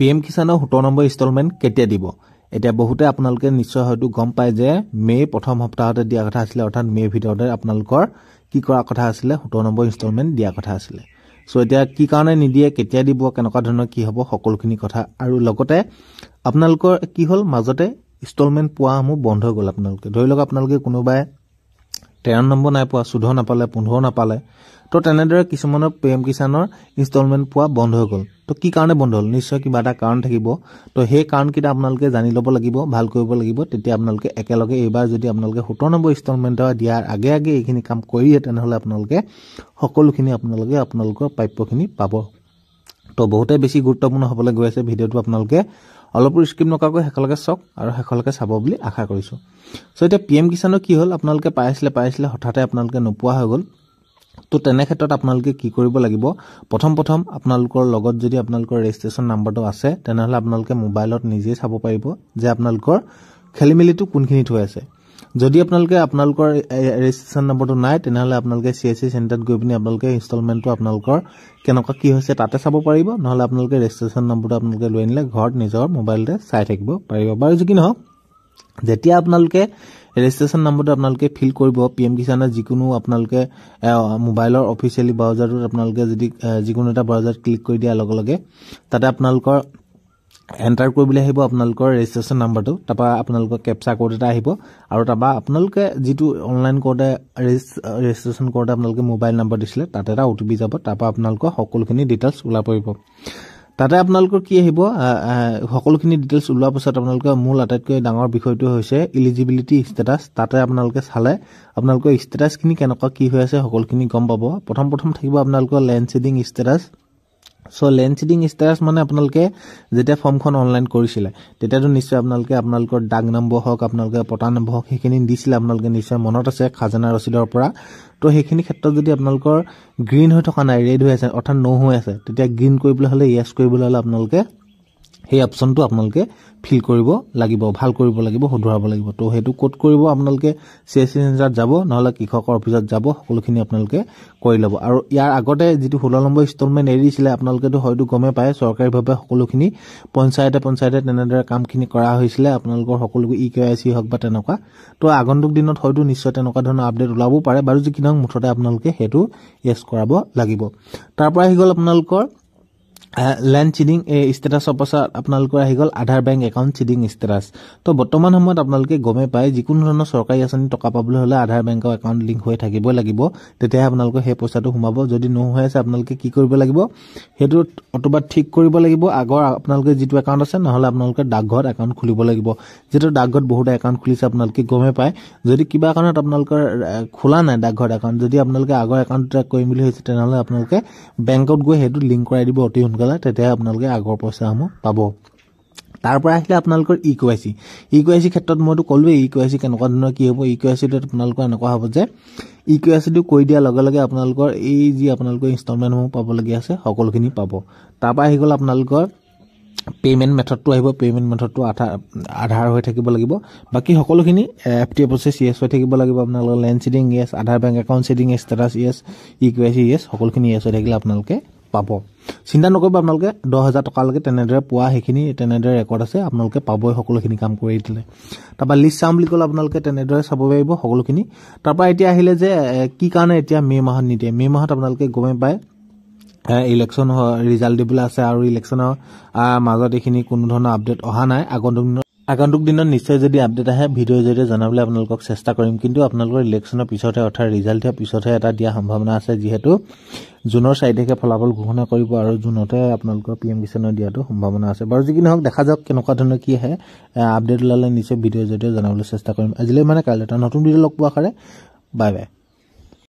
P M কিষাণৰ সোতৰ number instalment কেতিয়া দিব এতিয়া বহুতে আপোনালোকে নিশ্চয় হয়তো গম পায় যে মে' প্ৰথম সপ্তাহতে দিয়া কথা আছিলে অৰ্থাৎ মে'ৰ ভিতৰতে আপোনালোকৰ কি কৰা কথা আছিলে সোতৰ নম্বৰ ইনষ্টলমেণ্ট দিয়া কথা আছিলে চ' এতিয়া কি কাৰণে নিদিয়ে কেতিয়া দিব কেনেকুৱা ধৰণৰ কি হ'ব সকলোখিনি কথা আৰু লগতে আপোনালোকৰ কি হ'ল মাজতে ইনষ্টলমেণ্ট পোৱাসমূহ বন্ধ হৈ গ'ল আপোনালোকে ধৰি লওক আপোনালোকে কোনোবাই তেৰ নম্বৰ নাই পোৱা চৈধ্য নাপালে পোন্ধৰ নাপালে তো তেনেদৰে কিছুমানৰ পি এম কিষাণৰ ইনষ্টলমেণ্ট পোৱা বন্ধ হৈ গ'ল তো কি কাৰণে বন্ধ হ'ল নিশ্চয় কিবা এটা কাৰণ থাকিব তো সেই কাৰণকেইটা আপোনালোকে জানি ল'ব লাগিব ভাল কৰিব লাগিব তেতিয়া আপোনালোকে একেলগে এইবাৰ যদি আপোনালোকে সোতৰ নম্বৰ ইনষ্টলমেণ্ট দিয়াৰ আগে আগে এইখিনি কাম কৰিয়ে তেনেহ'লে আপোনালোকে সকলোখিনি আপোনালোকে আপোনালোকৰ প্ৰাপ্যখিনি পাব তো বহুতেই বেছি গুৰুত্বপূৰ্ণ হ'বলৈ গৈ আছে ভিডিঅ'টো আপোনালোকে অলপো স্কিপ নকৰাকৈ শেষলৈকে চাওক আৰু শেষলৈকে চাব বুলি আশা কৰিছোঁ চ' এতিয়া পি এম কিষাণৰ কি হ'ল আপোনালোকে পাইছিলে পাইছিলে হঠাতে আপোনালোকে নোপোৱা হৈ গ'ল তো তেনে ক্ষেত্ৰত আপোনালোকে কি কৰিব লাগিব প্ৰথম প্ৰথম আপোনালোকৰ লগত যদি আপোনালোকৰ ৰেজিষ্ট্ৰেশ্যন নাম্বাৰটো আছে তেনেহ'লে আপোনালোকে মোবাইলত নিজেই চাব পাৰিব যে আপোনালোকৰ খেলিমেলিটো কোনখিনিত হৈ আছে যদি আপোনালোকে আপোনালোকৰ ৰেজিষ্ট্ৰেশ্যন নম্বৰটো নাই তেনেহ'লে আপোনালোকে চি এছ চি চেণ্টাৰত গৈ পিনি আপোনালোকে ইনষ্টলমেণ্টটো আপোনালোকৰ কেনেকুৱা কি হৈছে তাতে চাব পাৰিব নহ'লে আপোনালোকে ৰেজিষ্ট্ৰেশ্যন নম্বৰটো আপোনালোকে লৈ আনিলে ঘৰত নিজৰ মোবাইলতে চাই থাকিব পাৰিব বাৰু যি কি নহওক যেতিয়া আপোনালোকে ৰেজিষ্ট্ৰেশ্যন নম্বৰটো আপোনালোকে ফিল কৰিব পি এম কিষাণে যিকোনো আপোনালোকে মোবাইলৰ অফিচিয়েলি ব্ৰাউজাৰটোত আপোনালোকে যদি যিকোনো এটা ব্ৰাউজাৰত ক্লিক কৰি দিয়াৰ লগে লগে তাতে আপোনালোকৰ এণ্টাৰ কৰিবলৈ আহিব আপোনালোকৰ ৰেজিষ্ট্ৰেশ্যন নাম্বাৰটো তাৰপৰা আপোনালোকৰ কেপচা কোড এটা আহিব আৰু তাৰপৰা আপোনালোকে যিটো অনলাইন কৰোঁতে ৰেজিষ্ট্ৰেশ্যন কৰোঁতে আপোনালোকে মোবাইল নাম্বাৰ দিছিলে তাত এটা অ' টি পি যাব তাৰপৰা আপোনালোকৰ সকলোখিনি ডিটেইলছ ওলাব পৰিব তাতে আপোনালোকৰ কি আহিব সকলোখিনি ডিটেইলছ ওলোৱাৰ পিছত আপোনালোকে মূল আটাইতকৈ ডাঙৰ বিষয়টো হৈছে ইলিজিবিলিটি ষ্টেটাছ তাতে আপোনালোকে চালে আপোনালোকৰ ষ্টেটাছখিনি কেনেকুৱা কি হৈ আছে সকলোখিনি গম পাব প্ৰথম প্ৰথম থাকিব আপোনালোকৰ লেণ্ড শ্বেডিং ষ্টেটাছ চ' লেণ্ড শ্বেডিং ষ্টেটাছ মানে আপোনালোকে যেতিয়া ফৰ্মখন অনলাইন কৰিছিলে তেতিয়াতো নিশ্চয় আপোনালোকে আপোনালোকৰ ডাক নম্বৰ হওক আপোনালোকে পতা নম্বৰ হওক সেইখিনি দিছিলে আপোনালোকে নিশ্চয় মনত আছে খাজানা ৰচিদৰ পৰা তো সেইখিনি ক্ষেত্ৰত যদি আপোনালোকৰ গ্ৰীণ হৈ থকা নাই ৰেড হৈ আছে অৰ্থাৎ ন' হৈ আছে তেতিয়া গ্ৰীণ কৰিবলৈ হ'লে য়েছ কৰিবলৈ হ'লে আপোনালোকে সেই অপশ্যনটো আপোনালোকে ফিল কৰিব লাগিব ভাল কৰিব লাগিব শুধৰাব লাগিব ত' সেইটো ক'ত কৰিব আপোনালোকে চি এছ চি চেঞ্চাৰত যাব নহ'লে কৃষকৰ অফিচত যাব সকলোখিনি আপোনালোকে কৰি ল'ব আৰু ইয়াৰ আগতে যিটো ষোল্ল নম্বৰ ইনষ্টলমেণ্ট এৰি দিছিলে আপোনালোকেতো হয়তো গমেই পায় চৰকাৰীভাৱে সকলোখিনি পঞ্চায়তে পঞ্চায়তে তেনেদৰে কামখিনি কৰা হৈছিলে আপোনালোকৰ সকলো ই কে আই চি হওক বা তেনেকুৱা তো আগন্তুক দিনত হয়তো নিশ্চয় তেনেকুৱা ধৰণৰ আপডেট ওলাবও পাৰে বাৰু যি কি নহওক মুঠতে আপোনালোকে সেইটো য়েছ কৰাব লাগিব তাৰপৰা আহি গ'ল আপোনালোকৰ লেণ্ড চিডিং এই ষ্টেটাছৰ পাছত আপোনালোকৰ আহি গ'ল Aadhaar bank account seeding status তো বৰ্তমান সময়ত আপোনালোকে গমেই পায় যিকোনো ধৰণৰ চৰকাৰী আঁচনি টকা পাবলৈ হ'লে আধাৰ বেংকৰ একাউণ্ট লিংক হৈ থাকিবই লাগিব তেতিয়াহে আপোনালোকৰ সেই পইচাটো সোমাব যদি নোহোৱাই আছে আপোনালোকে কি কৰিব লাগিব সেইটো অতবাদ ঠিক কৰিব লাগিব আগৰ আপোনালোকে যিটো একাউণ্ট আছে নহ'লে আপোনালোকে ডাকঘৰত একাউণ্ট খুলিব লাগিব যিহেতু ডাকঘৰত বহুতে একাউণ্ট খুলিছে আপোনালোকে গমেই পায় যদি কিবা কাৰণত আপোনালোকৰ খোলা নাই ডাকঘৰত একাউণ্ট যদি আপোনালোকে আগৰ একাউণ্টতে কৰিম বুলি ভাবিছে তেনেহ'লে আপোনালোকে বেংকত গৈ সেইটো লিংক কৰাই দিব অতি সোনকালে পেলাই তেতিয়া আপোনালোকে আগৰ পইচাসমূহ পাব তাৰ পৰা আহিলে আপোনালোকৰ E K I C E K Y C ক্ষেত্ৰত মইতো ক'লোৱেই ই কে আই চি কেনেকুৱা ধৰণৰ কি হ'ব ই কে ৱাই চিটো আপোনালোকৰ এনেকুৱা হ'ব যে ই কে আই চিটো কৰি দিয়াৰ লগে লগে আপোনালোকৰ এই যি আপোনালোকৰ ইনষ্টলমেণ্টসমূহ পাবলগীয়া আছে সকলোখিনি পাব তাৰপৰা আহি গ'ল আপোনালোকৰ পে'মেণ্ট মেথডটো আহিব পে'মেণ্ট মেথডটো আধাৰ আধাৰ হৈ থাকিব লাগিব বাকী সকলোখিনি F T A processes হৈ থাকিব লাগিব আপোনালোকৰ land seeding yes Aadhaar bank account seeding status yes E K I C yes সকলোখিনি ইয়েছ হৈ থাকিলে আপোনালোকে পাব চিন্তা নকৰিব আপোনালোকে দহ হাজাৰ টকালৈকে তেনেদৰে পোৱা সেইখিনি তেনেদৰে ৰেকৰ্ড আছে আপোনালোকে পাবই সকলোখিনি কাম কৰি দিলে তাৰপৰা লিষ্ট চাম বুলি ক'লে আপোনালোকে তেনেদৰে চাব পাৰিব সকলোখিনি তাৰপৰা এতিয়া আহিলে যে কি কাৰণে এতিয়া মে' মাহত নিদিয়ে মে' মাহত আপোনালোকে গমেই পায় ইলেকশ্যন ৰিজাল্ট দিবলৈ আছে আৰু ইলেকশ্যনৰ মাজত এইখিনি কোনো ধৰণৰ আপডেট অহা নাই আগন্তুক দিনত আগন্তুক দিনত নিশ্চয় যদি আপডেট আহে ভিডিঅ'ৰ জৰিয়তে জনাবলৈ আপোনালোকক চেষ্টা কৰিম কিন্তু আপোনালোকৰ ইলেকশ্যনৰ পিছতহে অৰ্থাৎ ৰিজাল্ট দিয়াৰ পিছতহে এটা দিয়া সম্ভাৱনা আছে যিহেতু জুনৰ চাৰি তাৰিখে ফলাফল ঘোষণা কৰিব আৰু জুনতে আপোনালোকৰ পি এম কিষাণৰ দিয়াটো সম্ভাৱনা আছে বাৰু যি কি নহওক দেখা যাওক কেনেকুৱা ধৰণৰ কি আহে আপডেট ওলালে নিশ্চয় ভিডিঅ'ৰ জৰিয়তে জনাবলৈ চেষ্টা কৰিম আজিলৈ মানে কাইলৈ এটা নতুন ভিডিঅ' লগ পোৱা খাৰে বাই বাই